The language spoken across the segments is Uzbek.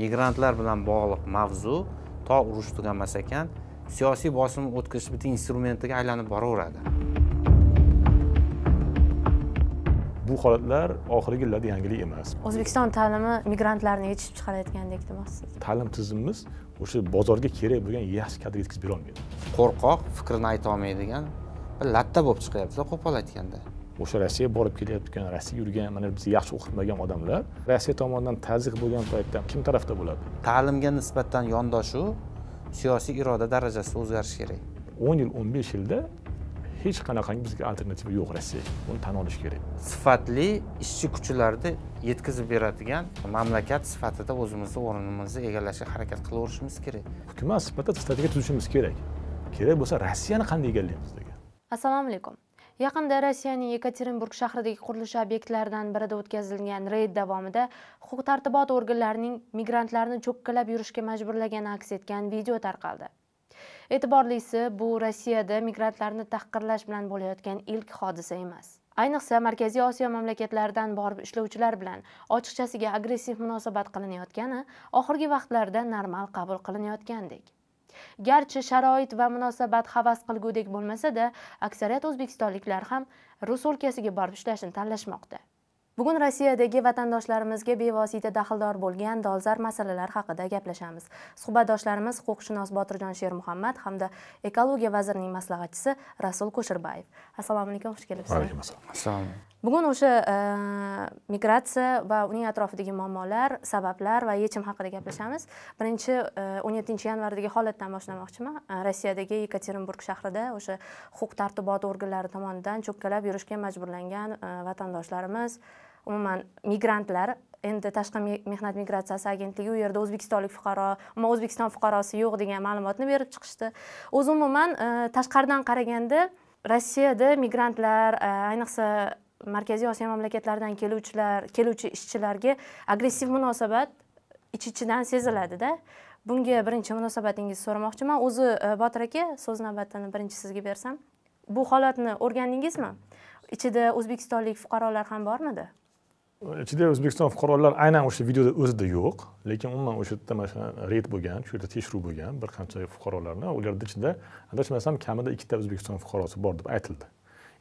migrantlar bilan bog'liq mavzu to urush tugamas ekan siyosiy bosim o'tkazish bitta instrumentiga aylanib boraveradi bu holatlar oxirgi yillarda yangilik emas o'zbekiston ta'limi migrantlarni yetishib chiqarayotgandek demoqchisiz ta'lim tizimimiz o'sha bozorga kerak bo'lgan yaxshi kadr yetkazib berolmaydi qo'rqoq fikrini aytolmaydigan latta bo'lib chiqyapti qo'pol aytganda o'sha rossiya borib kelayotgan rossiya yurgan mana bizni yaxshi o'qitmagan odamlar rossiya tomonidan tazyiq bo'lgan paytda kim tarafda bo'ladi ta'limga nisbatan yondashuv siyosiy iroda darajasida o'zgarishi kerak o'n yil o'n besh yilda hech qanaqangi bizga alternativa yo'q rossiya buni tan olish kerak sifatli ishchi kuchlarni yetkazib beradigan mamlakat sifatida o'zimizni o'rnimizni egallashga harakat qilaverishimiz kerak hukumat sifatida strategiya tuzishimiz kerak kerak bo'lsa rossiyani qanday egallaymiz degan assalomu alaykum yaqinda rossiyaning yekaterinburg shahridagi qurilish obyektlaridan birida o'tkazilgan reyd davomida huquq tartibot organlarining migrantlarni cho'kkalab yurishga majburlagani aks etgan video tarqaldi e'tiborlisi bu rossiyada migrantlarni tahqirlash bilan bo'layotgan ilk hodisa emas ayniqsa markaziy osiyo mamlakatlaridan borib ishlovchilar bilan ochiqchasiga agressiv munosabat qilinayotgani oxirgi vaqtlarda normal qabul qilinayotgandek garchi sharoit va munosabat havas qilgudek bo'lmasa-da aksariyat o'zbekistonliklar ham rus o'lkasiga borib ishlashni tanlashmoqda bugun rossiyadagi vatandoshlarimizga bevosita daxldor bo'lgan dolzarb masalalar haqida gaplashamiz suhbatdoshlarimiz huquqshunos botirjon shermuhammad hamda ekologiya vazirining maslahatchisi rasul Ko'shirbayev. assalomu alaykum xush kelibsiz vaalaykum assalom bugun o'sha e, migratsiya va uning atrofidagi muammolar sabablar va yechim haqida gaplashamiz birinchi e, o'n yettinchi yanvardagi holatdan boshlamoqchiman e, rossiyadagi yekaterinburg shahrida o'sha huquq tartibot organlari tomonidan cho'kkalab yurishga majburlangan vatandoshlarimiz umuman migrantlar endi tashqi mehnat migratsiyasi agentligi u yerda o'zbekistonlik fuqaro umuman o'zbekiston fuqarosi yo'q degan ma'lumotni berib chiqishdi o'zi umuman tashqaridan qaraganda rossiyada migrantlar ayniqsa markaziy osiyo mamlakatlaridan keluvchilar keluvchi ishchilarga agressiv munosabat ich ichidan seziladida bunga birinchi munosabatingizni so'ramoqchiman o'zi e, botir aka so'z navbatini birinchi sizga bersam bu holatni o'rgandingizmi ichida o'zbekistonlik fuqarolar ham bormidi ichida o'zbekiston fuqarolari aynan o'sha videoda o'zida yo'q lekin umuman o'sha yerda mana shu reyd bo'lgan shu yerda tekshiruv bo'lgan bir qancha fuqarolarni ularni ichida adashmasam kamida ikkita o'zbekiston fuqarosi bor deb aytildi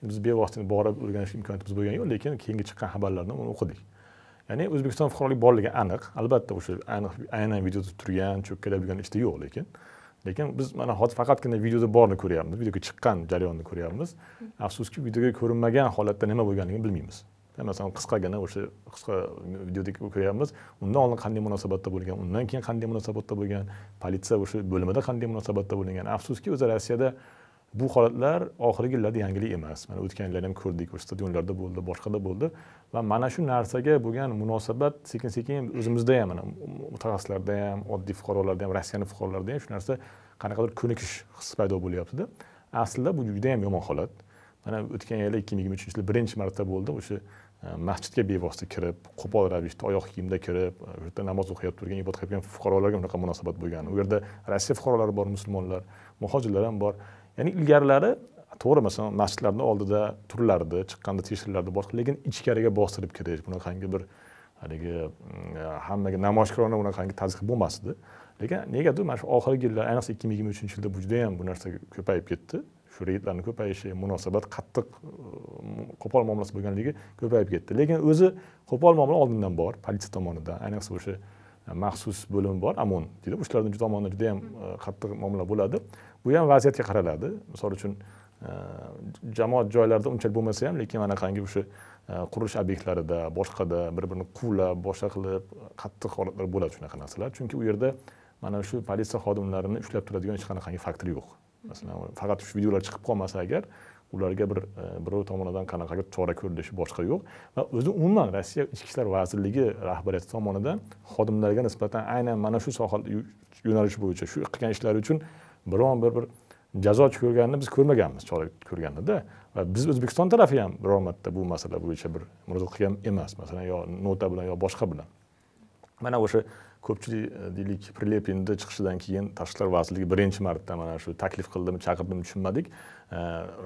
biz bevosita borib o'rganish imkoniyatimiz bo'lgani yo'q lekin keyingi chiqqan xabarlardan uni o'qidik ya'ni o'zbekiston fuqarolik borligi aniq albatta o'sha aniq aynan videoda turgan cho'kkada bo'lgan ishda yo'q lekin lekin biz mana hozir faqatgina videoda borni ko'ryapmiz videoga chiqqan jarayonni ko'ryapmiz afsuski videoga ko'rinmagan holatda nima bo'lganligini bilmaymiz masalan qisqagina o'sha qisqa videoda ko'ryapmiz undan oldin qanday munosabatda bo'lgan undan keyin qanday munosabatda bo'lgan politsiya o'sha bo'limida qanday munosabatda bo'lingan afsuski o'zi rossiyada bu holatlar oxirgi yillarda yangilik emas mana o'tgan yillarda ham ko'rdik stadionlarda bo'ldi boshqada bo'ldi va mana shu narsaga bo'lgan munosabat sekin sekin o'zimizda ham mana mutaxassislarda ham oddiy fuqarolarda ham rossiyani fuqarolarida ham shu narsa qanaqadir ko'nikish hissi paydo bo'lyaptida aslida bu juda yam yomon holat mana o'tgan yili ikki ming yigirma uchinchi yil birinchi marta bo'ldi o'sha e, masjidga bevosita kirib qo'pol ravishda oyoq kiyimda kirib e, u yerda namoz o'qiyotib turgan ibodat qilayotgan fuqarolarga unaqa munosabat bo'lgan u yerda rossiya fuqarolari bor musulmonlar muhojirlar ham bor ya'ni ilgarilari to'g'ri masalan masjidlarni oldida turlardi chiqqanda tekshirilardi boshqa lekin ichkariga bostirib kirish bunaqangi bir haligi mm, hammaga namoyishkorona unaqangi tazyiq bo'lmasdi lekin negadir mana shu oxirgi yillar ayniqsa ikki ming yigirma uchinchi yilda bu juda yam bu narsa ko'payib ketdi shu reydlarni ko'payishi munosabat qattiq mm, qo'pol muomalasi bo'lganligi ko'payib ketdi lekin o'zi qo'pol muomala oldindan bor politsiya tomonidan ayniqsa o'sha e, maxsus bo'lim bor amon deydi o'shalarni tomonidan judayam e, qattiq muomala bo'ladi bu ham vaziyatga qaraladi misol uchun e, jamoat joylarida unchalik bo'lmasa ham lekin anaqangi o'sha e, qurilish obyektlarida boshqada bir birini quvlab boshqa qilib qattiq holatlar bo'ladi shunaqa narsalar chunki u yerda mana shu politsiya xodimlarini ushlab turadigan hech qanaqangi faktor yo'q masalan faqat shu videolar chiqib qolmasa agar ularga bir e, birov tomonidan qanaqadir chora ko'rilishi boshqa yo'q va o'zi umuman rossiya ichki ishlar vazirligi rahbariyati tomonidan xodimlarga nisbatan aynan mana shu soha yo'nalish bo'yicha shu qilgan ishlari uchun biron bir bir jazo ko'rganini biz ko'rmaganmiz chora ko'rganida va biz o'zbekiston tarafi ham biror marta bu masala bo'yicha bir murojaat qilgan emas masalan yo nota bilan yo boshqa bilan mana o'sha ko'pchilik e, deylik prilepinni chiqishidan keyin tashqi ishlar vazirligi birinchi marta mana shu taklif qildimi chaqirdimi tushunmadik e,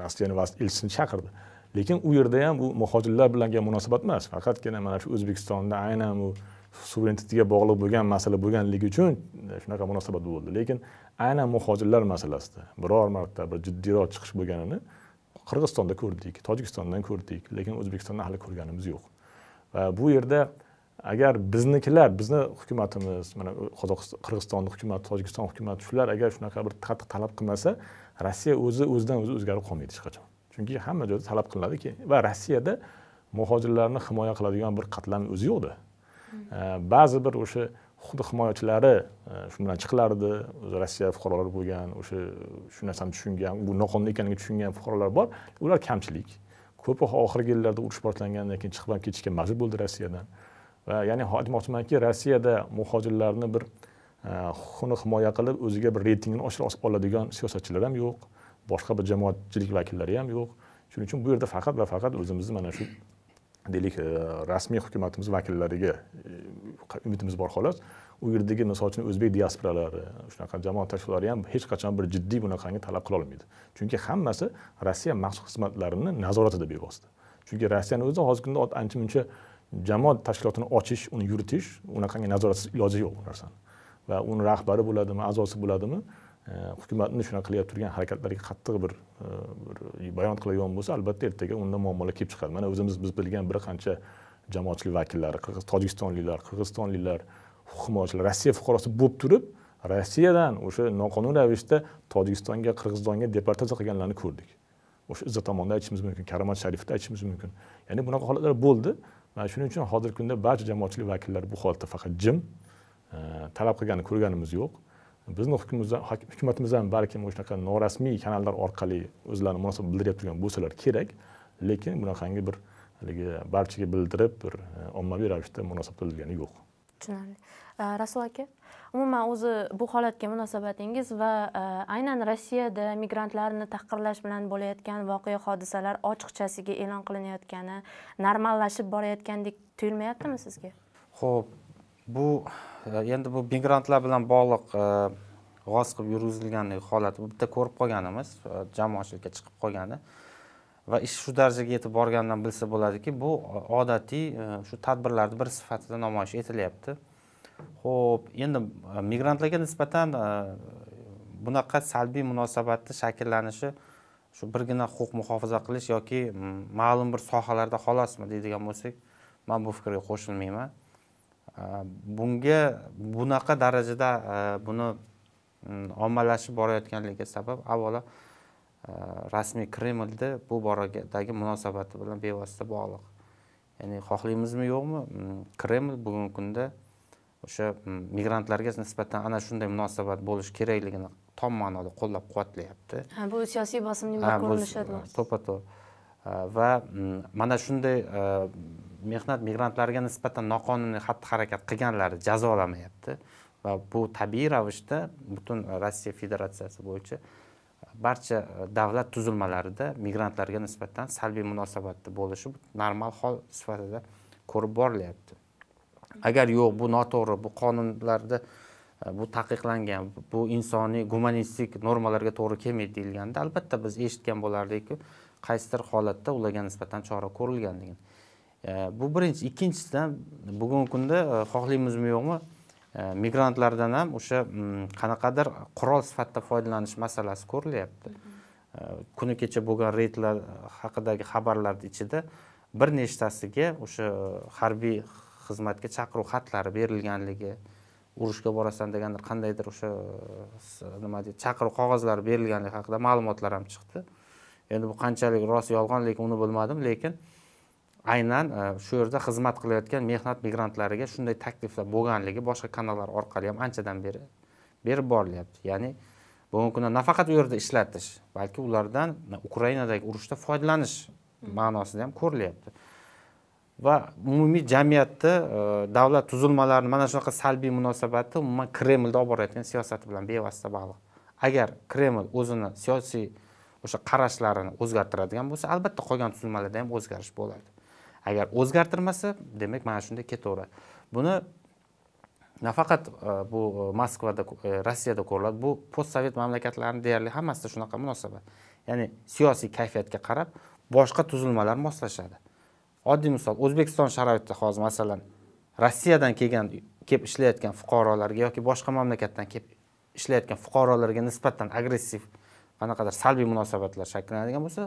rossiyani elchisini chaqirdi lekin u yerda ham bu muhojirlar gap munosabat emas faqatgina mana shu o'zbekistonda aynan u suverenitetiga bog'liq bo'lgan masala bo'lganligi uchun e, shunaqa munosabat bo'ldi lekin aynan muhojirlar masalasida biror marta bir jiddiyroq chiqish bo'lganini qirg'izistonda ko'rdik tojikistondan ko'rdik lekin o'zbekistondan hali ko'rganimiz yo'q va bu yerda agar biznikilar bizni hukumatimiz mana qozog'iston qirg'izistonni hukumati tojikiston hukumati shular agar shunaqa bir qattiq talab qilmasa rossiya o'zi o'zidan o'zi o'zgarib qolmaydi hech qachon chunki hamma joyda talab qilinadiki va rossiyada muhojirlarni himoya qiladigan bir qatlam o'zi yo'qda hmm. ba'zi bir o'sha xuddi himoyachilari e, shu bilan chiqilardi o'zi rossiya fuqarolari bo'lgan o'sha shu narsani tushungan bu noqonuniy ekanligini tushungan fuqarolar bor ular kamchilik ko'pi oxirgi yillarda urush boshlangandan keyin chiqib ketishga majbur bo'ldi rossiyadan va ya'ni aytmoqchimanki rossiyada muhojirlarni bir huquqini e, himoya qilib o'ziga bir reytingini oshira oladigan siyosatchilar ham yo'q boshqa bir jamoatchilik vakillari ham yo'q shuning uchun bu yerda faqat va faqat o'zimizni mana shu deylik e, rasmiy hukumatimiz vakillariga e, umidimiz bor xolos u yerdagi misol uchun o'zbek diasporalari shunaqa jamoat tashkilotlari ham hech qachon bir jiddiy bunaqangi talab qila olmaydi chunki hammasi rossiya maxsus xizmatlarini nazoratida bevosita chunki rossiyani o'zi hozirgi kunda ancha muncha jamoat tashkilotini ochish uni yuritish unaqangi nazoratsiz iloji yo'q bu narsani va uni rahbari bo'ladimi a'zosi bo'ladimi hukumatni shunaqa qilyapti turgan harakatlariga qattiq bir e, e, bayonot qiladigan bo'lsa albatta ertaga unda muammolar kelib chiqadi mana o'zimiz biz bilgan bir qancha jamoatchilik vakillari qirg'iz tojikistonliklar qirg'izistonliklar huquq himoyachilar rossiya fuqarosi bo'lib turib rossiyadan o'sha noqonuniy ravishda tojikistonga qirg'izistonga deportatsiya qilganlarni ko'rdik o'sha izza tomonda aytishimiz mumkin karomat sharifda aytishimiz mumkin ya'ni bunaqa holatlar bo'ldi mana shuning uchun hozirgi kunda barcha jamoatchilik vakillari bu holatda faqat jim e, talab qilganini ko'rganimiz yo'q bizni hukumatimizdan hukumatimizdan balkim o'shanaqa norasmiy kanallar orqali o'zlarini munosabat bildirib turgan bo'lsalar kerak lekin bunaqangi bir haligi barchaga bildirib bir e, ommaviy ravishda munosabat bildirgani yo'q tushunarli e, rasul aka umuman o'zi bu holatga munosabatingiz va e, aynan rossiyada migrantlarni tahqirlash bilan bo'layotgan voqea hodisalar ochiqchasiga e'lon qilinayotgani normallashib borayotgandek tuyulmayaptimi sizga ho'p bu Э, endi bu migrantlar bilan bog'liq э, g'oz qilib yurgizilgan holati bu bitta ko'rib qolganimiz e, jamoatchilikka chiqib qolgani va ish shu darajaga yetib borganidan bilsa bo'ladiki bu e, odatiy e, shu tadbirlarni bir sifatida namoyish etilyapti ho'p endi migrantlarga nisbatan bunaqa salbiy munosabatni shakllanishi shu birgina huquq muhofaza qilish yoki ma'lum bir sohalarda xolosmi deydigan bo'lsak man bu fikrga qo'shilmayman bunga bunaqa darajada buni ommalashib borayotganligiga sabab avvalo rasmiy kremlni bu boradagi munosabati bilan bevosita bog'liq ya'ni xohlaymizmi yo'qmi kreml bugungi kunda o'sha migrantlarga nisbatan ana shunday munosabat bo'lishi kerakligini tom ma'noda qo'llab quvvatlayapti ha bu siyosiy bosimning bir ko'rinishi to'ppa to'g'ri va mana shunday mehnat migrantlariga nisbatan noqonuniy xatti harakat qilganlari jazolamayapti va bu tabiiy ravishda butun rossiya federatsiyasi bo'yicha barcha e, davlat tuzilmalarida migrantlarga nisbatan salbiy munosabatda bo'lishi normal hol sifatida ko'rib borilyapti agar yo'q bu noto'g'ri bu qonunlarda e, bu taqiqlangan bu insoniy gumanistik normalarga to'g'ri kelmaydi deyilganda albatta biz eshitgan bo'lardikku qaysidir holatda ularga nisbatan chora ko'rilganligini Э, bu birinchi ikkinchisidan bugungi kunda e, xohlaymizmi yo'qmi e, migrantlardan ham o'sha mm, qanaqadir qurol sifatida foydalanish masalasi ko'rilyapti e, kuni kecha bo'lgan reydlar haqidagi xabarlarni ichida bir nechtasiga o'sha harbiy xizmatga chaqiruv xatlari berilganligi urushga borasan degandir qandaydir o'sha nima deydi chaqiruv qog'ozlari berilganligi haqida ma'lumotlar ham chiqdi endi bu qanchalik rost yolg'on lekin uni bilmadim lekin aynan e, shu yerda xizmat qilayotgan mehnat migrantlariga shunday takliflar bo'lganligi boshqa kanallar orqali ham anchadan beri berib borilyapti ya'ni bugungi kunda nafaqat u yerda ishlatish balki ulardan ukrainadagi urushda foydalanish ma'nosida ham ko'rilyapti va umumiy jamiyatni e, davlat tuzilmalarini mana shunaqa salbiy munosabati umuman kremlni olib borayotgan siyosati bilan bevosita bog'liq agar kreml o'zini siyosiy o'sha qarashlarini o'zgartiradigan bo'lsa albatta qolgan tuzilmalarda ham o'zgarish bo'ladi agar o'zgartirmasa demak mana shunday ketaveradi buni nafaqat e, bu e, moskvada e, rossiyada ko'riladi bu postsovet mamlakatlarini deyarli hammasida shunaqa munosabat ya'ni siyosiy kayfiyatga qarab boshqa tuzilmalar moslashadi oddiy misol o'zbekiston sharoitida hozir masalan rossiyadan kelgan kelib ishlayotgan fuqarolarga yoki boshqa mamlakatdan kelib ishlayotgan fuqarolarga nisbatan agressiv qanaqadir salbiy munosabatlar shakllanadigan bo'lsa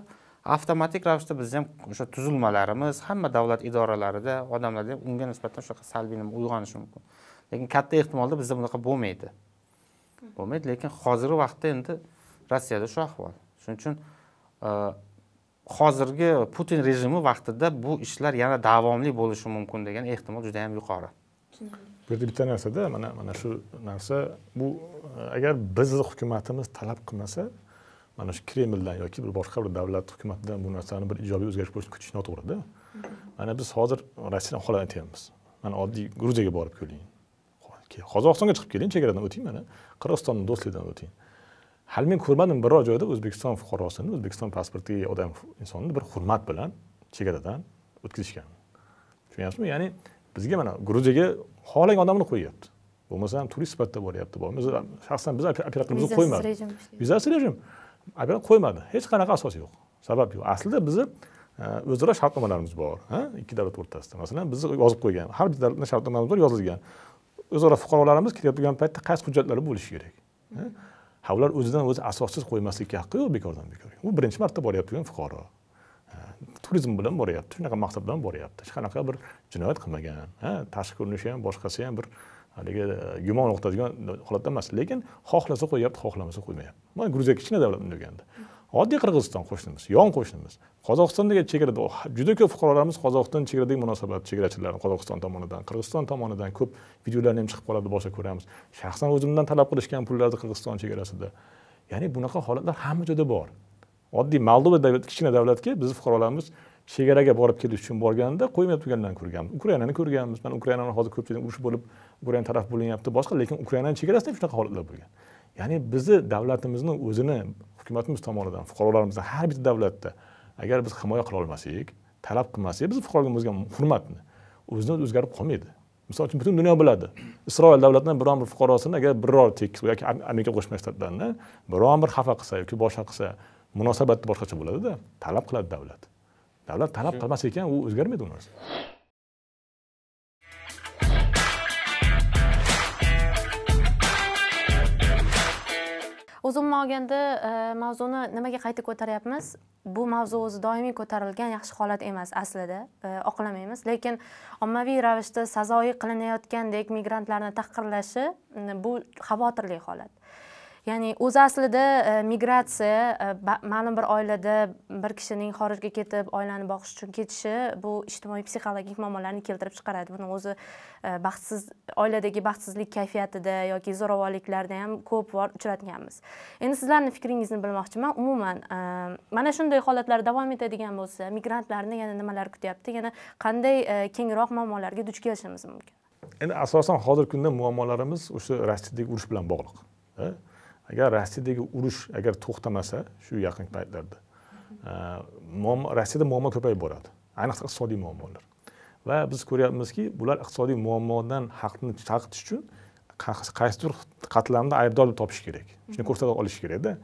avtomatik ravishda bizni ham o'sha tuzilmalarimiz hamma davlat idoralarida odamlarda ham unga nisbatan shunaqa salbiy nima uyg'onishi mumkin lekin katta ehtimolda bizda bunaqa bo'lmaydi bo'lmaydi lekin hozirgi vaqtda endi rossiyada shu ahvol shuning uchun e, hozirgi putin rejimi vaqtida bu ishlar yana davomli bo'lishi mumkin degan ehtimol juda yam yuqori bu yerda bitta narsada mana mana shu narsa bu e, agar bizni hukumatimiz talab qilmasa mana shu kremldan yoki bir boshqa bir davlat hukumatidan bu narsani bir ijobiy o'zgarish bo'lishini kutish noto'g'rida mana biz hozir rossiyadan holatni aytyapmiz mana oddiy gruziyaga borib keling qozog'istonga chiqib keling chegaradan o'ting mana qirg'izistonni do'stlikdan o'ting hali men ko'rmadim biror joyda o'zbekiston fuqarosini o'zbekiston pasportiga ega odam insonni bir hurmat bilan chegaradan o'tkazishgan tushunyapsizmi ya'ni bizga mana gruziyaga xohlagan odamni qo'yyapti bo'lmasa ham turist sifatida boryapti bo'lmasa shaxsan biz operatorimizni qo'ymadi vizasiz rejim avialan qo'ymadi hech qanaqa asos yo'q sabab yo'q aslida bizni e, o'zaro shartnomalarimiz bor ikki davlat o'rtasida masalan bizni yozib qo'ygan har bir davlatni shartnomamiz bor yozilgan o'zaro fuqarolarimiz ketayotgan paytda qaysi hujjatlari bo'lishi kerak ha ular o'zidan o'zi asossiz qo'ymaslikka haqqi yo'q bekordan bekor u birinchi marta boryapti degan fuqaro turizm bilan boryapti shunaqa maqsad bilan boryapti hech qanaqa bir jinoyat qilmagan ha tashqi ko'rinishi ham boshqasi ham bir haligi e, gumon o'qitadigan holatda emas lekin xohlasa qo'yyapti xohlamasa qo'ymayapti mana gruziya kichkina davlat bunday deganda oddiy qirg'iziston qo'shnimiz yon qo'shnimiz qozog'istondagi chegarada juda ko'p fuqarolarimiz qozog'iston chegaradagi munosabat chegarachilar qozog'iston tomonidan qirg'iziston tomonidan ko'p videolarni ham chiqib qoladi boshqa ko'ramiz shaxsan o'zimdan talab qilishgan pullarni qirg'iziston chegarasida ya'ni bunaqa holatlar hamma joyda bor oddiy moldova davlat kichkina davlatga bizni fuqarolarimiz chegaraga borib kelish uchun borganda qo'ymayapti turganlarni ko'rganmiz ukrainani ko'rganmiz mana ukrainani hozir ko'pchilik urush bo'lib ukraina taraf bo'linyapti boshqa lekin ukrainani chegarasida shunaqa holatlar bo'lgan ya'ni bizni davlatimizni o'zini hukumatimiz tomonidan fuqarolarimizni har bitta davlatda agar biz himoya qila olmasak talab qilmasak biz fuqarolarimizga hurmatni o'zidan o'zi o'zgarib qolmaydi misol uchun butun dunyo biladi isroil davlatidan biron bir fuqarosini agar biror tekis yoki amerika qo'shma shtatlarini biron bir xafa qilsa yoki boshqa qilsa munosabati boshqacha bo'ladida talab qiladi davlat davlat talab qilmas ekan u o'zgarmaydi u narsa umuman olganda e, mavzuni nimaga qayta ko'taryapmiz bu mavzu o'zi doimiy ko'tarilgan yaxshi holat emas aslida e, oqlamaymiz lekin ommaviy ravishda sazoyi qilinayotgandek migrantlarni tahqirlashi bu xavotirli holat ya'ni o'zi aslida e, migratsiya e, ma'lum bir oilada bir kishining xorijga ketib oilani boqish uchun ketishi bu ijtimoiy psixologik muammolarni keltirib chiqaradi buni o'zi e, baxtsiz oiladagi baxtsizlik kayfiyatida yoki zo'ravonliklarda ham ko'p bor uchratganmiz endi sizlarni fikringizni bilmoqchiman umuman mana shunday holatlar davom etadigan bo'lsa migrantlarni yana nimalar kutyapti yana qanday kengroq muammolarga duch kelishimiz mumkin endi asosan hozirgi kunda muammolarimiz o'sha rossiyadagi urush bilan bog'liq agar rossiyadagi urush agar to'xtamasa shu yaqin paytlarda e, muammo rossiyada muammo ko'payib boradi ayniqsa iqtisodiy muammolar va biz ko'ryapmizki bular iqtisodiy muammodan haqni chalqitish uchun qaysidir qatlamda aybdor topish kerak shuni ko'rsatib olish kerakda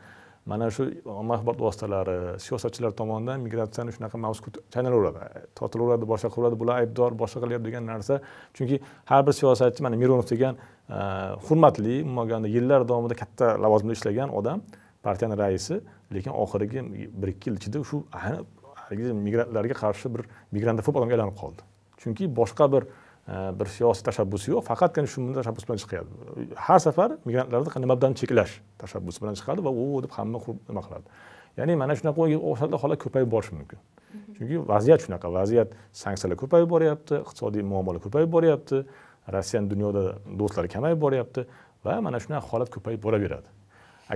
mana shu ommaviy axborot vositalari siyosatchilar tomonidan migratsiyani shunaqa mavzu chaynalaveradi tortilaveradi boshqa qilaveradi bular aybdor boshqa qilyapti degan narsa chunki har bir siyosatchi mana mironov degan e, hurmatli umuman olganda yillar davomida katta lavozimda ishlagan odam partiyani raisi lekin oxirgi bir ikki yil ichida shu haligi migrantlarga qarshi bir migrantofob odamga aylanib qoldi chunki boshqa bir Э, bir siyosiy tashabbus yo'q faqatgina shu tashabbus bilan chiqyapti har safar migrantlarni nima cheklash tashabbusi bilan chiqadi va u deb hamma nima qiladi ya'ni mana shunaqa o'xshatli holat ko'payib borishi mumkin mhm. chunki vaziyat shunaqa vaziyat sanksiyalar ko'payib boryapti iqtisodiy muammolar ko'payib boryapti rossiyani dunyoda do'stlari kamayib boryapti va mana shunaqa holat ko'payib boraveradi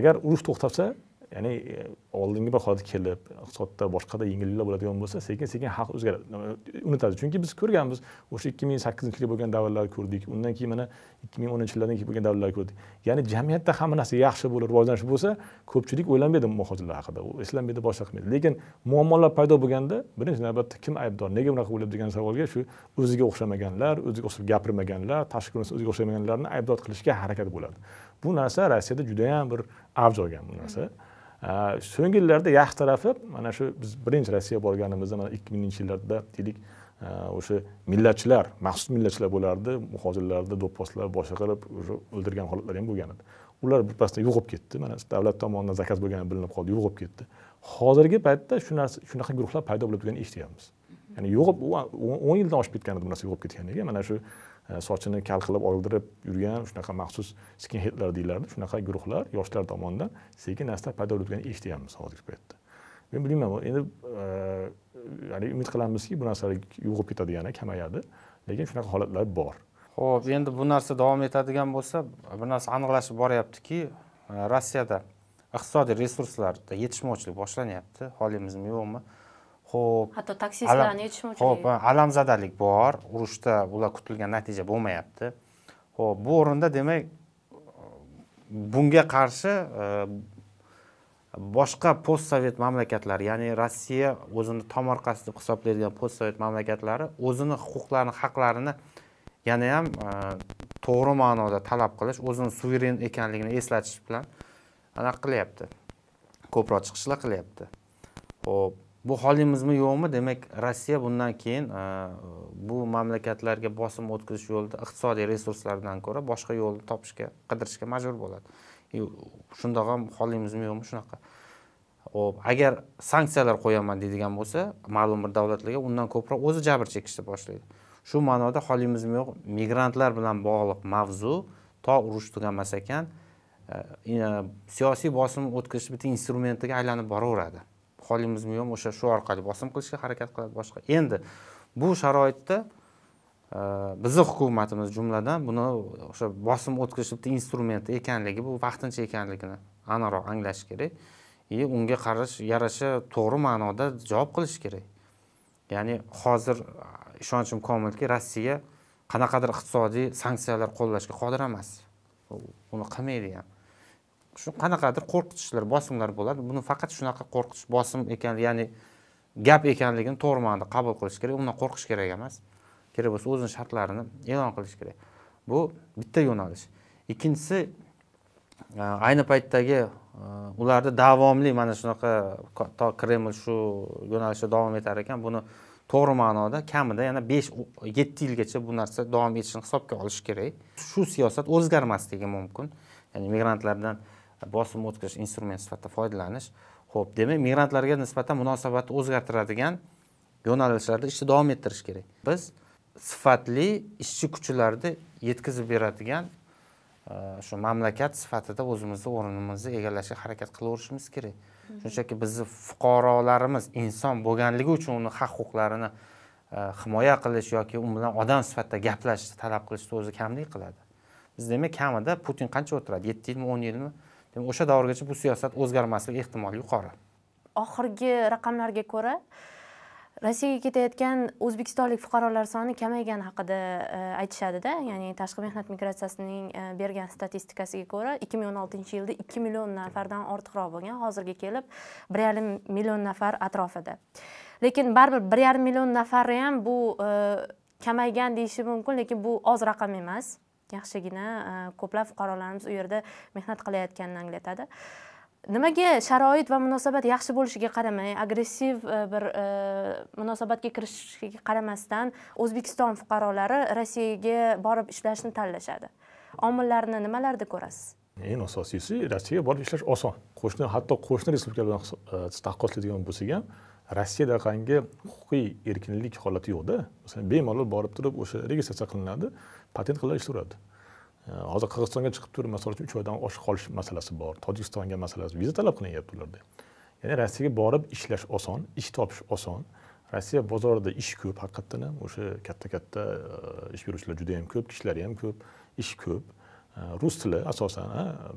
agar urush to'xtasa ya'ni e, oldingi bir holat kelib iqtisodda boshqada yengilliklar bo'ladigan bo'lsa sekin sekin xalq o'zgaradi unutadi chunki biz ko'rganmiz o'sha ikki ming sakkizinchi yilga bo'lgan davrlarni ko'rdik undan keyin mana ikki ming o'ninchi yillardan keyin bo'lgan davrlarni ko'rdik ya'ni jamiyatda hamma narsa yaxshi bo'lib rivojlanish bo'lsa ko'pchilik o'ylanmaydi muhojirlar haqida eslanmaydi boshqa qilmaydi lekin muammolar paydo bo'lganda birinchi navbatda kim aybdor nega bunaqa bo'lyapti degan savolga shu o'ziga o'xshamaganlar o'ziga o'xshab gapirmaganlar tashqi ko'rinishda o'ziga o'xshamaganlarni aybdor qilishga harakat bo'ladi bu narsa rossiyada judayam bir avj olgan bu narsa hmm. so'nggi yillarda yaxshi tarafi mana shu biz birinchi rossiya borganimizda mana ikki minginchi yillarda deylik o'sha millatchilar maxsus millatchilar bo'lardi muhojirlarni do'pposlab boshqa qilib уже o'ldirgan holatlar ham bo'lgan edi ular birpasda bo'lib ketdi mana davlat tomonidan zakaz bo'lgani bilinib qoldi bo'lib ketdi hozirgi paytda shu narsa shunaqa guruhlar paydo bo'lib turganini eshityapmiz ya'ni yo'q o'n yildan oshib ketgan edi bu narsa yo'qolib ketganiga mana shu sochini kal qilib oldirib yurgan shunaqa maxsus skinhedlar deyiladi shunaqa guruhlar yoshlar tomonidan sekin asta paydo bo'lganini eshityapmiz hozirgi paytda men bilmayman endi ya'ni umid qilamizki bu narsalar yo'qolib ketadi yana kamayadi lekin shunaqa holatlar bor ho'p endi bu narsa davom etadigan bo'lsa bir narsa aniqlashib boryaptiki rossiyada iqtisodiy resurslarda yetishmovchilik boshlanyapti holimizmi yo'qmi ho'p hatto taksistlarni yetishmovchilik ho'p alamzadalik bor urushda ular kutilgan natija bo'lmayapti ho'p bu o'rinda demak bunga qarshi e, boshqa postsovet mamlakatlari ya'ni rossiya o'zini tomorqasi deb hisoblaydigan postsovet mamlakatlari o'zini huquqlarini haqlarini yana ham e, to'g'ri ma'noda talab qilish o'zini suveren ekanligini eslatish bilan anaqa qilyapti ko'proq chiqishlar qilyapti ho'p bu holimizmi yo'qmi demak rossiya bundan keyin e, bu mamlakatlarga bosim o'tkazish yo'lida iqtisodiy resurslardan ko'ra boshqa yo'lni topishga qidirishga majbur bo'ladi shundoq ham holimizmi yo'qmi shunaqa hop agar sanksiyalar qo'yaman deydigan bo'lsa ma'lum bir davlatlarga undan ko'proq o'zi jabr chekishni boshlaydi shu ma'noda holimizmi yo'q migrantlar bilan bog'liq mavzu to urush tugamas ekan e, siyosiy bosim o'tkazish bitta instrumentiga aylanib boraveradi holimizni yo'qmi o'sha shu orqali bosim qilishga harakat qiladi boshqa endi bu sharoitda e, bizni hukumatimiz jumladan buni o'sha bosim o'tkazish bitta instrumenti ekanligi bu vaqtincha ekanligini aniqroq anglash kerak и unga qarash yarasha to'g'ri ma'noda javob qilish kerak ya'ni hozir e, ishonchim komilki rossiya qanaqadir iqtisodiy sanksiyalar qo'llashga qodir emas uni qilmaydi ham shu qanaqadir qo'rqitishlar bosimlar bo'ladi buni faqat shunaqa qo'rqitish bosim ekan ya'ni gap ekanligini to'g'ri ma'noda qabul qilish kerak undan qo'rqish kerak emas kerak bo'lsa o'zini shartlarini e'lon qilish kerak bu bitta yo'nalish ikkinchisi e, ayni paytdagi e, ularni davomli mana shunaqa to kreml shu yo'nalishda davom etar ekan buni to'g'ri ma'noda kamida yana besh yetti yilgacha bu narsa davom etishini hisobga olish kerak shu siyosat o'zgarmasligi mumkin ya'ni migrantlardan bosim o'tkazish instrument sifatida foydalanish ho'p demak migrantlarga nisbatan munosabatni o'zgartiradigan yo'nalishlarda ishni davom ettirish kerak biz sifatli ishchi kuchlarni yetkazib beradigan e, shu mamlakat sifatida o'zimizni o'rnimizni egallashga harakat qilaverishimiz kerak mhm. shunchaki bizni fuqarolarimiz inson bo'lganligi uchun uni haq huquqlarini e, himoya qilish yoki u bilan odam sifatida gaplashishni talab qilishni o'zi kamlik qiladi biz demak kamida putin qancha o'tiradi yetti yilmi o'n yilmi demak o'sha davrgacha bu siyosat o'zgarmasligi ehtimoli yuqori oxirgi raqamlarga ko'ra rossiyaga ketayotgan o'zbekistonlik fuqarolar soni kamaygani haqida e, aytishadida ya'ni tashqi mehnat migratsiyasining e, bergan statistikasiga ko'ra ikki ming o'n oltinchi yilda ikki million nafardan ortiqroq bo'lgan hozirga kelib bir yarim million nafar atrofida lekin baribir bir yarim million nafari ham bu e, kamaygan deyishi mumkin lekin bu oz raqam emas yaxshigina e, ko'plab fuqarolarimiz u yerda mehnat qilayotganini anglatadi nimaga sharoit va munosabat yaxshi bo'lishiga qaramay agressiv e, bir e, munosabatga kirishishiga qaramasdan o'zbekiston fuqarolari rossiyaga borib ishlashni tanlashadi omillarni nimalarda ko'rasiz eng asosiysi rossiyaga borib ishlash oson qo'shni hatto qo'shni respublika bilan taqqoslaydigan bo'lsak ham rossiyada qangi huquqiy erkinlik holati yo'qda masalan bemalol borib turib o'sha registratsiya qilinadi patent qilib ishlayveradi hozir qirg'izistonga chiqib turib masalan uchun uch oydan oshib qolish masalasi bor tojikistonga masalasi viza talab qilinyapti ularda ya'ni rossiyaga borib ishlash oson ish topish oson rossiya bozorida ish ko'p haqiqatdan ham o'sha katta katta e, ish beruvchilar juda yam ko'p kishilar ham ko'p ish ko'p rus tili asosan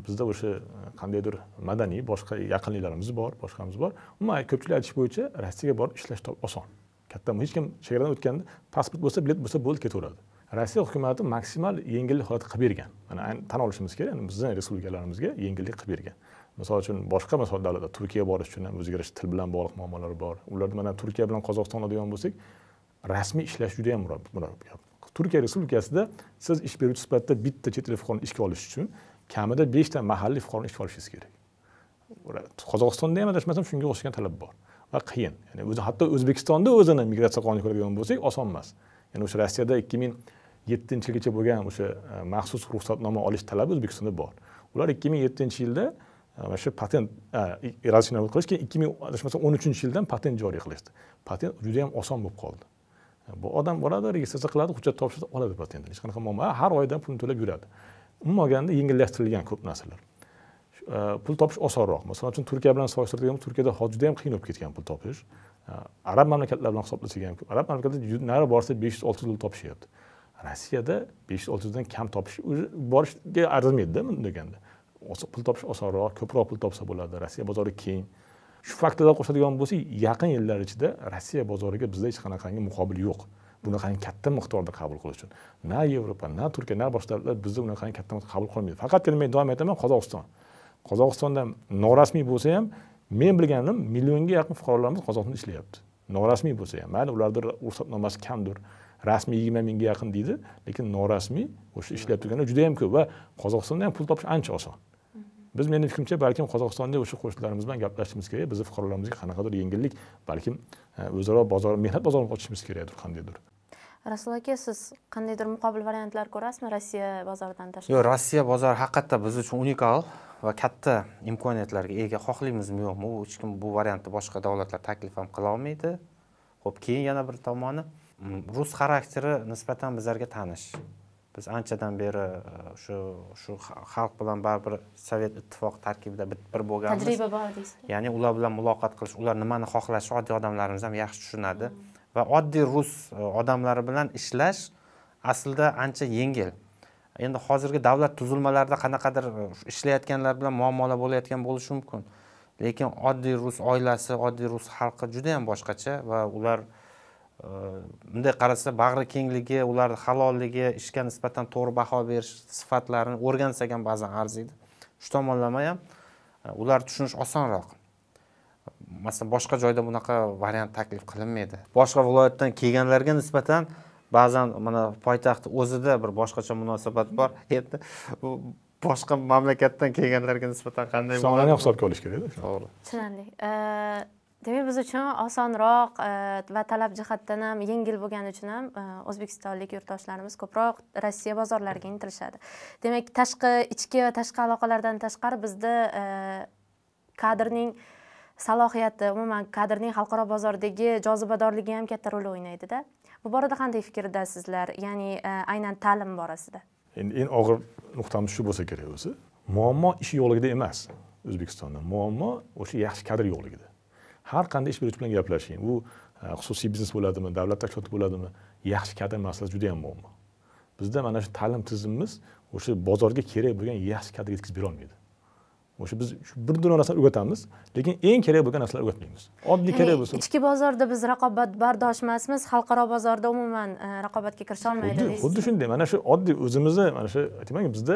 bizda o'sha e, qandaydir madaniy boshqa yaqinliklarimiz bor boshqamiz bor umuman ko'pchilik aytish bo'yicha rossiyaga borib ishlash oson katta hech kim chegaradan o'tganda pasport bo'lsa bilet bo'lsa bo'ldi ketaveradi rossiya hukumati maksimal yengillik holatda qilib bergan mana tan olishimiz kerak bizni respublikalarimizga yengillik qilib bergan misol uchun boshqa misol davlatlar turkiya borish uchun ham o'ziga yarasha til bilan bog'liq muammolar bor ularda mana turkiya bilan qozog'iston oladigan bo'lsak rasmiy ishlash juda yam turkiya respublikasida siz ish beruvchi sifatida bitta chet el fuqaroni ishga olish uchun kamida beshta mahalliy fuqaroni ishga olishingiz kerak qozog'istonda ham adashmasam shunga o'xshagan talab bor va qiyin ya'ni o'zi hatto o'zbekistonda o'zini migratsiya qonuniga ko'radigan bo'lsak oson emas ya'ni o'sha rossiyada ikki ming yilgacha bo'lgan o'sha e, maxsus ruxsatnoma olish talabi o'zbekistonda bor ular ikki ming yettinchi yilda e, mana shu patent e, rasmiy keyin ikki ming adashmasam o'n uchinchi yildan patent joriy qilishdi patent juda yam oson bo'lib qoldi bu odam boradi registratsiya qiladi hujjat topshiradi oladi patentni hech qanaqa muammo har oyda pulni to'lab yuradi umuman olganda yengillashtirilgan ko'p narsalar pul topish osonroq masalan uchun turkiya bilan solishtiradigan turkiyada hozir juda yam qiyin bo'lib ketgan pul topish arab mamlakatlar bilan hisoblasak ham arab mamlakatlar nari borsa besh yuz olti yuz dollar topishyapti rossiyada besh yuz olti yuzdan kam topish borishga arzimaydida bunday deganda pul topish osonroq ko'proq pul topsa bo'ladi rossiya bozori keng shu faktlarni qo'shadigan bo'lsak yaqin yillar ichida rossiya bozoriga bizda hech qanaqangi muqobil yo'q bunaqangi katta miqdorda qabul qilish uchun na yevropa na turkiya na boshqa davlatlar bizni unaqangi katta miqdorda qabul qilmaydi faqatgina men doim aytaman qozog'iston qozog'istonda norasmiy bo'lsa ham men bilganim millionga yaqin fuqarolarimiz qozog'istonda ishlayapti norasmiy bo'lsa ham mayli ularni ruxsatnomasi kamdir rasmiy yigirma mingga yaqin deydi lekin norasmiy o'sha ishlab turganlar juda yam ko'p va qozog'istonda ham pul topish ancha oson mhm. biz meni fikrimcha balkim qozog'istonda o'sha qo'shnilarimiz bilan gaplashishimiz kerak bizni fuqarolarimizga qanaqadir yengillik balkim e, o'zaro bozor mehnat bozorini ochishimiz kerakdir qandaydir rasul aka siz qandaydir muqobil variantlar ko'rasizmi rossiya bozoridan tashqari yo'q rossiya bozori haqiqatda biz uchun unikal va katta imkoniyatlarga ega xohlaymizmi yo'qmi u hech kim bu variantni boshqa davlatlar taklif ham qilolmaydi ho'p keyin yana bir tomoni rus xarakteri nisbatan bizlarga tanish biz anchadan beri shu shu xalq bilan baribir sovet ittifoqi tarkibida bir bo'lganmiz tajriba bor deysiz ya'ni ular bilan muloqot qilish ular nimani xohlashi oddiy odamlarimiz ham yaxshi tushunadi va oddiy rus odamlari bilan ishlash aslida ancha yengil endi hozirgi davlat tuzilmalarida qanaqadir ishlayotganlar bilan muammolar bo'layotgan bo'lishi mumkin lekin oddiy rus oilasi oddiy rus xalqi juda yam boshqacha va ular Э, bunday qarasa bag'ri kengligi ularni halolligi ishga nisbatan to'g'ri baho berish sifatlarini o'rgansak ham ba'zan arziydi shu tomonlama ham e, ularni tushunish osonroq masalan boshqa joyda bunaqa variant taklif qilinmaydi boshqa viloyatdan kelganlarga nisbatan ba'zan mana poytaxt o'zida bir boshqacha munosabat bor endi boshqa mamlakatdan kelganlarga nisbatan qanday sonlarni hisobga olish kerakda to'g'ri tushunarli demak biz uchun osonroq e, va talab jihatdan ham yengil bo'lgani uchun ham e, o'zbekistonlik yurtdoshlarimiz ko'proq rossiya bozorlariga intilishadi demak tashqi ichki va tashqi aloqalardan tashqari bizda e, kadrning salohiyati umuman kadrning xalqaro bozordagi jozibadorligi ham katta rol o'ynaydida bu borada qanday fikrdasizlar ya'ni aynan ta'lim borasida endi eng og'ir nuqtamiz shu bo'lsa kerak o'zi muammo ish yo'qligida emas o'zbekistonda muammo o'sha yaxshi kadr yo'qligida har qanday ish beruvchi bilan gaplashing u e, xususiy biznes bo'ladimi davlat tashkiloti bo'ladimi yaxshi kadr masalasi juda yam muammo bizda mana shu ta'lim tizimimiz o'sha bozorga kerak bo'lgan yaxshi kadr yetkazib berolmaydi o'sha biz bir dunyo narsani o'rgatamiz lekin eng kerak bo'lgan narsalarni o'rgatmaymiz oddiy kerak bo'lsa ichki bozorda biz raqobatbardosh emasmiz xalqaro bozorda umuman e, raqobatga deysiz xuddi shunday mana shu oddiy o'zimizni mana shu aytmanki bizda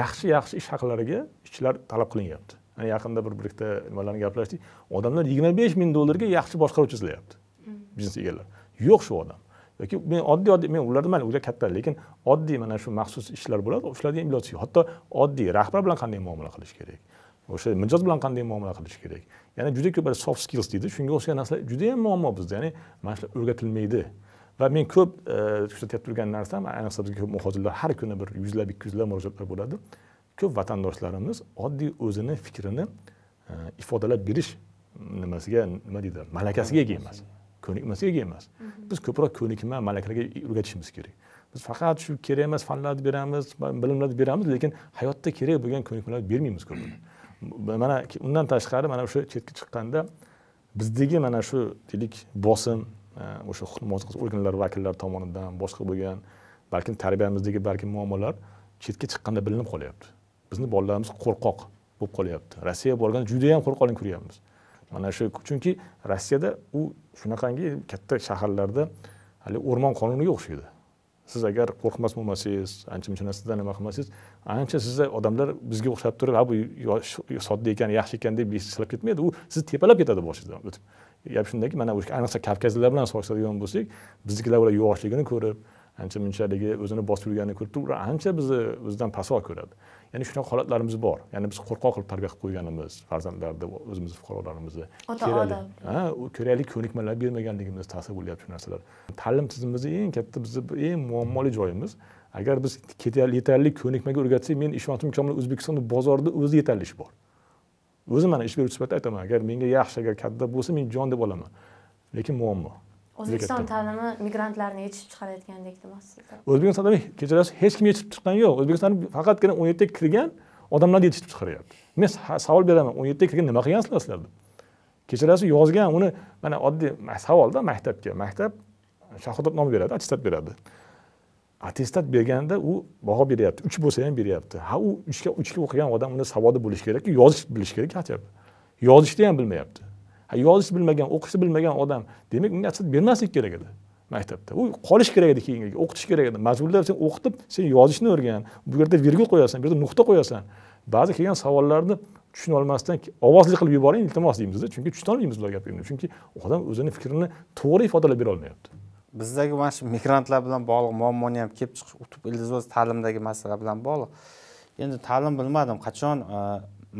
yaxshi yaxshi ish haqlariga ishchilar talab qilinyapti yaqinda bir birlikda nimalarni gaplashdik odamlar yigirma besh ming dollarga yaxshi boshqaruvchi izlayapti mm. biznes egalari yo'q shu odam yoki men oddiy oddiy men ularni mayli ular katta lekin oddiy mana shu maxsus ishlar bo'ladi o'shalarni ham ilojisi yo'q hatto oddiy rahbar bilan qanday muomala qilish kerak o'sha mijoz bilan qanday muomala qilish kerak ya'ni juda ko'p soft skills deydi shunga o'xshagan narsalar judayam muammo bizda ya'ni mana shular o'rgatilmaydi va men ko'p kuzatyapti e, turgan narsam ayniqsa bizga ko'p muhojirlar har kuni bir yuzlab ikki yuzlab murojaatlar bo'ladi ko'p vatandoshlarimiz oddiy o'zini fikrini e, ifodalab berish nimasiga nima deydi malakasiga ega emas ko'nikmasiga ega emas biz ko'proq ko'nikma malakalarga o'rgatishimiz kerak biz faqat shu kerak emas fanlarni beramiz bilimlarni beramiz lekin hayotda kerak bo'lgan ko'nikmalarni bermaymiz ko'p mana undan tashqari mana o'sha chetga chiqqanda bizdagi mana shu deylik bosim e, o'sha huquq organlar vakillari tomonidan boshqa bo'lgan balkim tarbiyamizdagi balkim muammolar chetga chiqqanda bilinib qolyapti bizni bolalarimiz qo'rqoq bo'lib qolyapti rossiyaga borganda yam qo'rqoqlikni ko'ryapmiz mana shu chunki rossiyada u shunaqangi katta shaharlarda haligi o'rmon qonuni o'xshaydi siz agar qo'rqmas bo'lmasangiz ancha muncha narsadan nima qilmasangiz ancha sizda odamlar bizga o'xshab turib ha bu sodda ekan yaxshi ekan deb silab ketmaydi u sizni tepalab ketadi boshingizdan o'tib gap shundaki mana ayniqsa kavkazlar bilan solishtiradigan bo'lsak biznikilar ular yuvoshligini ko'rib ancha munchaligi o'zini bosib yurganini ko'rib turib ular ancha bizni bizdan pastroq ko'radi ya'ni shunaqa holatlarimiz bor ya'ni biz qo'rqoq qilib tarbiya qilib qo'yganimiz farzandlarni o'zimizni fuqarolarimizni ota odam ha ko'nikmalar bermaganligimiz ta'sir bo'lyapti shu narsalar ta'lim tizimimizni eng katta bizni eng muammoli joyimiz agar biz yetarli ko'nikmaga o'rgatsak men ishonchim komil o'zbekistonni bozorida o'zi yetarli ish bor o'zi mana ish beruvchi sifatida aytaman agar menga yaxshi agar katta bo'lsa men jon deb olaman lekin muammo o'zbekiston ta'limi migrantlarni yetishib chiqarayotgandek demoqchisizlar o'zbekiston ta'limi kechirasiz hech kim yetib chiqqani yo'q o'zbekiston faqatgina o'n yettiga kirgan odamlarni yetishib chiqaryapti men savol beraman o'n yettiga kirgan nima qilgansizlar sizlar kechirasiz yozgan uni mana oddiy savolda maktabga maktab shahodat nomi beradi attestat beradi attestat berganda u baho beryapti uch bo'lsa ham beryapti ha u uchga uchga o'qigan odam uni savodi bo'lishi kerak, yozish bilishi kerak yozish yozishni ham bilmayapti yozishni bilmagan o'qishni bilmagan odam demak unga ruxsat bermaslik kerak edi maktabda u qolish kerak edi keyingi o'qitish kerak edi majburlab sen o'qitib sen yozishni o'rgan bu yerda vergul qo'yasan bu yerda nuqta qo'yasan ba'zi kelgan savollarni tushuna olmasdan ovozli qilib yuboring iltimos deymizda chunki tushunolmaymiz ular gapingni chunki odam o'zini fikrini to'g'ri ifodalab bera olmayapti bizdagi mana shu migrantlar bilan bog'liq muammoni ham kelib chiqib ildiz o'zi ta'limdagi masala bilan bog'liq endi ta'lim bilmadim qachon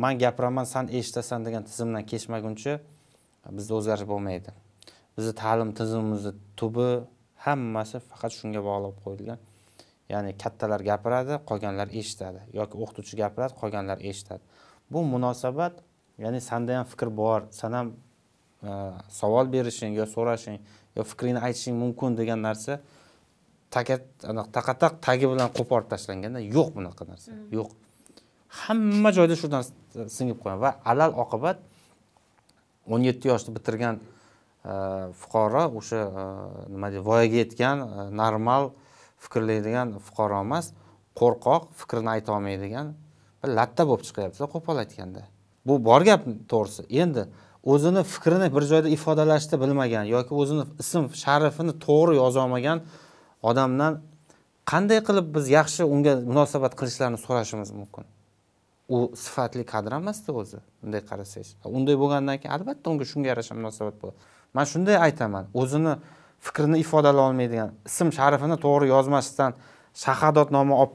man gapiraman san eshitasan degan tizimdan kechmaguncha bizda o'zgarish bo'lmaydi bizni ta'lim tizimimizni tubi hammasi faqat shunga bog'lab qo'yilgan ya'ni kattalar gapiradi qolganlar eshitadi yoki o'qituvchi gapiradi qolganlar eshitadi bu munosabat ya'ni sanda ham fikr bor san ham e, savol berishing yo so'rashing yo fikringni aytishing mumkin degan narsa taqataq tagi bilan qo'porib tashlanganda yo'q bunaqa narsa mm. yo'q hamma joyda shu narsa singib qolgan va alal oqibat o'n yetti yoshni bitirgan e, fuqaro o'sha e, nima deydi voyaga yetgan e, normal fikrlaydigan fuqaro emas qo'rqoq fikrini aytolmaydigan bir latta bo'lib chiqyaptida qo'pol aytganda bu bor gap to'g'risi endi o'zini fikrini bir joyda ifodalashni bilmagan yoki o'zini ism sharifini to'g'ri yozolmagan odamdan qanday qilib biz yaxshi unga munosabat qilishlarini so'rashimiz mumkin u sifatli kadr emasda o'zi bunday qarasangiz unday bo'lgandan keyin albatta unga shunga yarasha munosabat bo'ladi man shunday aytaman o'zini fikrini ifodalay olmaydigan ism sharifini to'g'ri yozmasdan shahodatnoma olib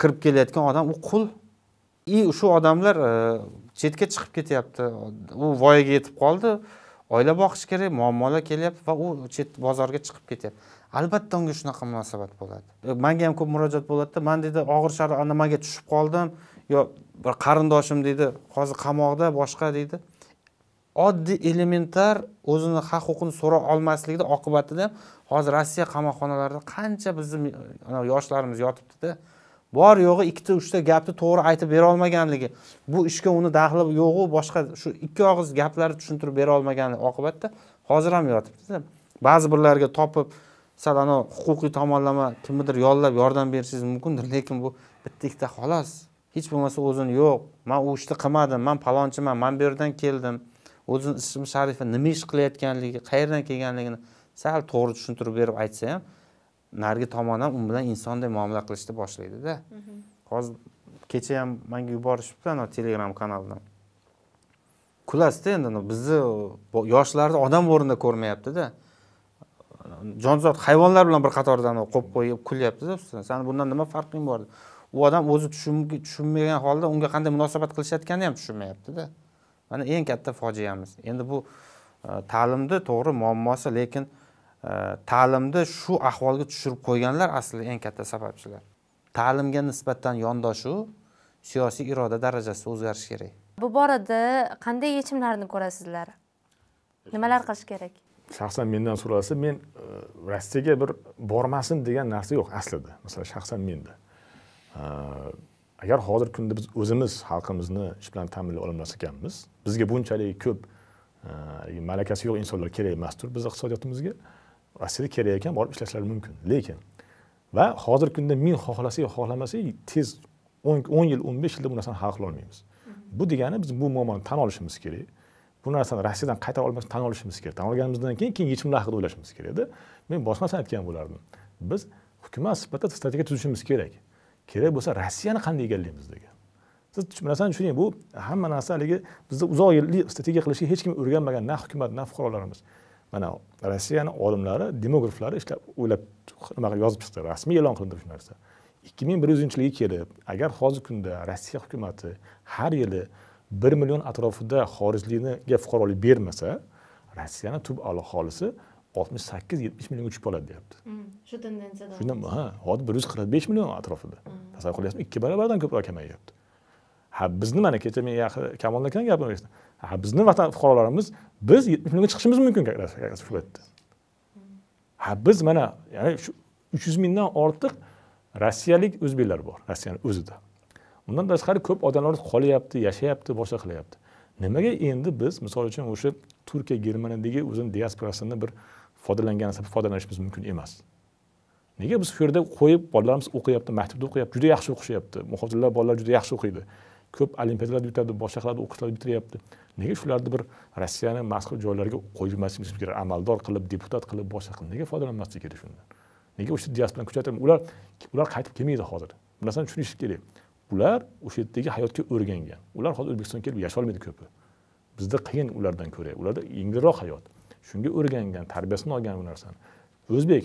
kirib kelayotgan odam u qul и shu odamlar e, chetga chiqib ketyapti u voyaga yetib qoldi oila boqish kerak muammolar kelyapti va u chet bozorga chiqib ketyapti albatta unga shunaqa munosabat bo'ladi e, manga ham ko'p murojaat bo'ladida man deydi og'ir shari nimaga tushib qoldim yo bir qarindoshim deydi hozir qamoqda boshqa deydi oddiy elementar o'zini haq huquqini so'ra olmaslikni oqibatida hozir rossiya qamoqxonalarida qancha bizni e, yoshlarimiz yotibdida bor yo'g'i ikkita uchta gapni to'g'ri aytib bera olmaganligi bu ishga uni daxli yo'g'u boshqa shu ikki og'iz gaplarni tushuntirib bera olmaganligi oqibatida hozir ham yotibdida ba'zi birlarga topib sal anavi huquqiy tomonlama kimnidir yollab yordam berishingiz mumkindir lekin bu bitta ikkita xolos hech bo'lmasa o'zini yo'q man u ishni qilmadim man palonchiman man bu yerdan keldim o'zini ismi sharifi nima ish qilayotganligi qayerdan kelganligini sal to'g'ri tushuntirib berib aytsa ham narigi tomon ham u bilan insonday muomala qilishni boshlaydida mhm. hozir kecha ham manga yuborishibdi anavi telegram kanalidan kulasizda endi bizni yoshlarni odam o'rnida ko'rmayaptida jonzot hayvonlar bilan bir qatordan qo'yib qo'yib kulyaptida ustidan sani bundan nima farqing bor u odam o'zi tushunmagan holda unga qanday munosabat qilishayotganini ham tushunmayaptida mana eng katta fojiamiz endi bu e, ta'limni to'g'ri muammosi lekin e, ta'limni shu ahvolga tushirib qo'yganlar aslida eng katta sababchilar ta'limga nisbatan yondashuv siyosiy iroda darajasida o'zgarishi kerak bu borada qanday yechimlarni ko'rasizlar nimalar qilish kerak shaxsan mendan so'ralsa men e, rossiyaga bir bormasin degan narsa yo'q aslida masalan shaxsan menda e, agar hozirgi kunda biz o'zimiz xalqimizni ish bilan ta'minlay olmas ekanmiz bizga bunchalik ko'p e, malakasi yo'q insonlar kerak emasdir bizni iqtisodiyotimizga rossiyada kerak ekan borib ishlashlari mumkin lekin va hozirgi kunda men xohlasak xohlamasak tez o'n yil o'n besh yilda bu narsani hal qilolmaymiz bu degani biz bu muammoni tan olishimiz kerak bu narsani rossiyadan qaytarib olmasdan tan olishimiz kerak tan olganimizdan keyin keyingi yechimlar haqida o'ylashimiz kerak edi men boshqa narsani aytgan bo'lardim biz hukumat sifatida strategiya tuzishimiz kerak kerak bo'lsa rossiyani qanday egallaymiz degan siz bu narsani tushuning bu hamma narsa haligi bizda uzoq yillik strategiya qilishga hech kim o'rganmagan na hukumat na fuqarolarimiz mana rossiyani olimlari demograflari ishlab o'ylab nima qilib yozib chiqdi rasmiy e'lon qilindi shu narsa ikki ming bir yuzinchi yilga kelib agar hozirgi kunda rossiya hukumati har yili bir million atrofida xorijlikga fuqarolik bermasa rossiyani tub aholisi oltmish sakkiz yetmish millionga tushib qoladi deyapti mm, shu tendensiyada shundan ha hozir bir yuz qirq besh million atrofida mm. tasavvur qilyapsizmi ikki barobardan ko'proq kamayyapti ha bizni mana kecha men kamol akani gapini eshitdim ha bizni vatan fuqarolarimiz biz yetmish millionga chiqishimiz mumkin paytda mm. ha biz mana ya'ni shu uch yuz mingdan ortiq rossiyalik o'zbeklar bor rossiyani o'zida undan tashqari ko'p odamlar qolyapti yashayapti boshqa qilyapti nimaga endi biz misol uchun o'sha turkiya germaniyadagi o'zini diasporasini bir foydalangan foydalanishimiz mumkin emas nega biz shu yerda qo'yib bolalarimiz o'qiyapti maktabda o'qiyapti juda yaxshi o'qishyapti muhojirlar bolalar juda yaxshi o'qiydi ko'p olimpiadalarda yutadi boshqa qiladi o'qishlar bitiryapti nega shularni bir rossiyani mazkur joylariga qo'yib kerak amaldor qilib deputat qilib boshqa qilib nega foydalanmaslik kerak shundan nega o'sha diasporani kuchaytirib ular ular qaytib kelmaydi hozir bu narsani tushunish kerak ular o'sha yerdagi hayotga o'rgangan ular hozir o'zbekistonga kelib yasholmaydi ko'pi bizda qiyin ulardan ko'ra ularda yengilroq hayot shunga o'rgangan tarbiyasini olgan bu narsani o'zbek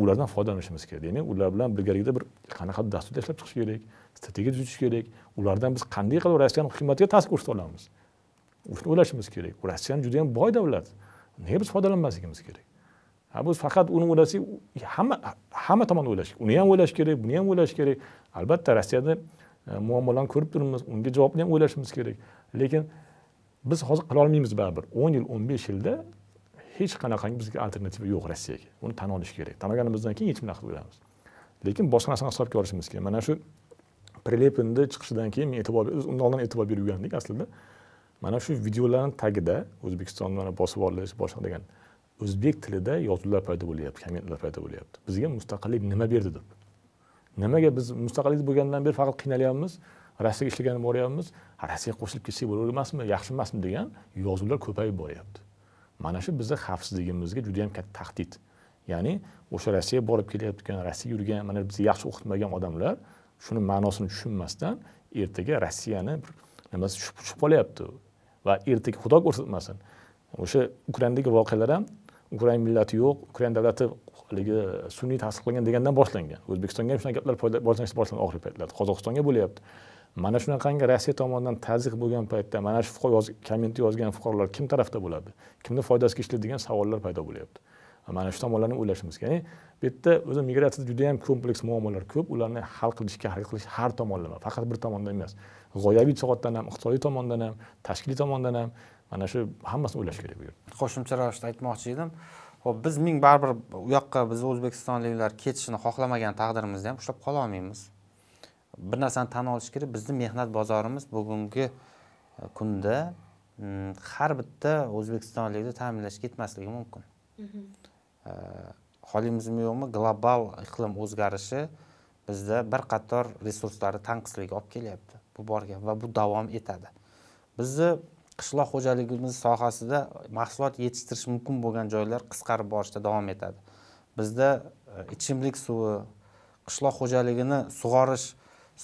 ulardan foydalanishimiz kerak demak ular bilan birgalikda bir qanaqadir dastur ishlab chiqish kerak strategiya tuzish kerak ulardan biz qanday qilib rossiyani hukumatiga ta'sir ko'rsata olamiz shuni o'ylashimiz kerak rossiyani judayam boy davlat nega biz foydalanmasligimiz kerak ha biz faqat uni o'ylasak hamma hamma tomonni o'ylash uni ham o'ylash kerak buni ham o'ylash kerak albatta rossiyada E, muammolarni ko'rib turibmiz unga javobni ham o'ylashimiz kerak lekin biz hozir qila olmaymiz baribir o'n yil o'n besh yilda hech qanaqangi bizga alternativa yo'q rossiyaga uni tan olish kerak tan olganimizdan keyin yechimini qilib ko'ramiz lekin boshqa narsani hisobga olishimiz kerak mana shu prilepinni chiqishidan keyin men e'tibor undan oldin e'tibor berib yurgandik aslida mana shu videolarni tagida o'zbekistonni mana bosib olish boshqa degan o'zbek tilida yozuvlar paydo bo'lyapti kommentlar paydo bo'lyapti bizga mustaqillik nima berdi deb nimaga biz mustaqillik bo'lgandan beri faqat qiynalyapmiz rossiyaga ishlagani boryapmiz rossiyaga qo'shilib ketsak emasmi yaxshi emasmi degan yozuvlar ko'payib boryapti mana shu bizni xavfsizligimizga juda yam katta tahdid ya'ni o'sha rossiyaga borib kelayotgan rossiyaga yurgan mana bizni yaxshi o'qitmagan odamlar shuni ma'nosini tushunmasdan ertaga rossiyani bir nimasi tushib qolyapti va ertaga xudo ko'rsatmasin o'sha ukrainadagi voqealar ham ukrain millati yo'q ukrain davlati haligi e, sun'iy tasdiqlangan degandan boshlangan o'zbekistonga ham shunaqa gaplar boshlanishni boshlandi oxirgi paytlarda qozog'istonga bo'lyapti mana shunaqangi rossiya tomonidan tazyiq bo'lgan paytda mana shu kommentni yozgan fuqarolar kim tarafda bo'ladi kimni foydasiga ishlaydi degan savollar paydo bo'lyapti mana shu tomonlarni o'ylashimiz kerak bu yerda o'zi migratsiyada juda yam kompleks muammolar ko'p ularni hal qilishga harakat qilish har tomonlama faqat bir tomondan emas g'oyaviy jihatdan ham iqtisodiy tomondan ham tashkiliy tomondan ham mana shu hammasini o'ylash kerak bu yerda qo'shimcha ravishda aytmoqchi edim ho'p biz ming baribir u yoqqa biz o'zbekistonliklar ketishini xohlamagan taqdirimizda ham ushlab qololmaymiz bir narsani tan olish kerak bizni mehnat bozorimiz bugungi e, kunda mm, har bitta o'zbekistonlikni ta'minlashga ketmasligi mumkin mhm. e, xohlaymizmi yo'qmi global iqlim o'zgarishi bizda bir qator resurslarni tanqisligiga olib kelyapti bu bor gap va bu davom etadi bizni qishloq xo'jaligimiz sohasida mahsulot yetishtirish mumkin bo'lgan joylar qisqarib borishda davom etadi bizda e, ichimlik suvi qishloq xo'jaligini sug'orish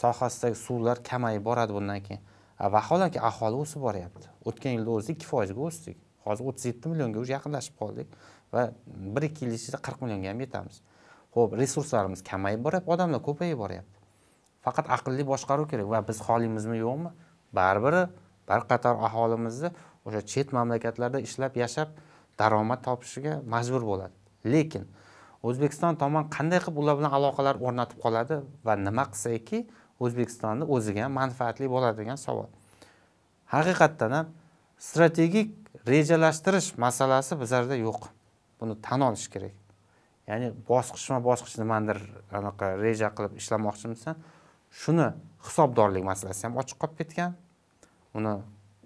sohasidagi suvlar kamayib boradi bundan keyin vaholanki aholi o'sib boryapti o'tgan yilda o'zi ikki foizga o'sdik hozir o'ttiz yetti millionga уже yaqinlashib qoldik va bir ikki yil ichida qirq millionga ham yetamiz ho'p resurslarimiz kamayib boryapti odamlar ko'payib boryapti faqat aqlli boshqaruv kerak va biz xohlaymizmi yo'qmi baribir bir qator aholimizni o'sha chet mamlakatlarda ishlab yashab daromad topishiga majbur bo'ladi lekin o'zbekiston tomon qanday qilib ular bilan aloqalar o'rnatib qoladi va nima qilsaki o'zbekistonni o'ziga ham manfaatli bo'ladi degan savol haqiqatdan ham strategik rejalashtirish masalasi bizlarda yo'q buni tan olish kerak ya'ni bosqichma bosqich nimanidir anaqa reja qilib ishlamoqchimisan shuni hisobdorlik masalasi ham ochiq qolib ketgan uni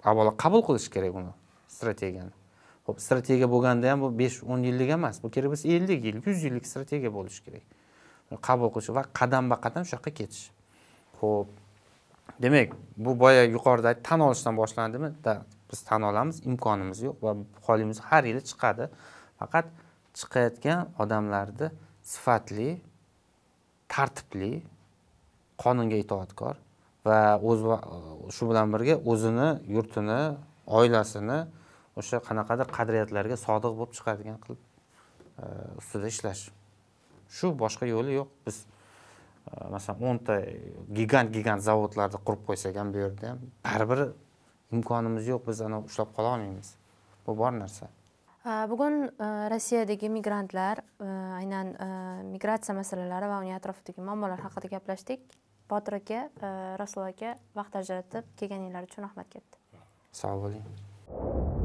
avvalo qabul qilish kerak uni strategiyani ho'p strategiya bo'lganda ham bu besh o'n yillik emas bu kerak bo'lsa ellik yil yuz yillik strategiya bo'lishi kerak qabul qilish va qadamma qadam shu yoqqa ketish ho'p demak bu boya yuqorida tan olishdan boshlandimi да biz tan olamiz imkonimiz yo'q va holimiz har yili chiqadi faqat chiqayotgan odamlarni sifatli tartibli qonunga itoatkor va o'z e, shu bilan birga o'zini yurtini oilasini o'sha qanaqadir qadriyatlarga sodiq bo'lib chiqadigan qilib e, ustida ishlash shu boshqa yo'li yo'q biz e, masalan o'nta gigant gigant zavodlarni qurib qo'ysak ham bu yerda ham baribir imkonimiz yo'q biz ani ushlab qola olmaymiz bu bor narsa bugun rossiyadagi migrantlar aynan migratsiya masalalari va uning atrofidagi muammolar haqida gaplashdik botir aka e, rasul aka vaqt ajratib kelganinglar uchun rahmat katta sog' bo'ling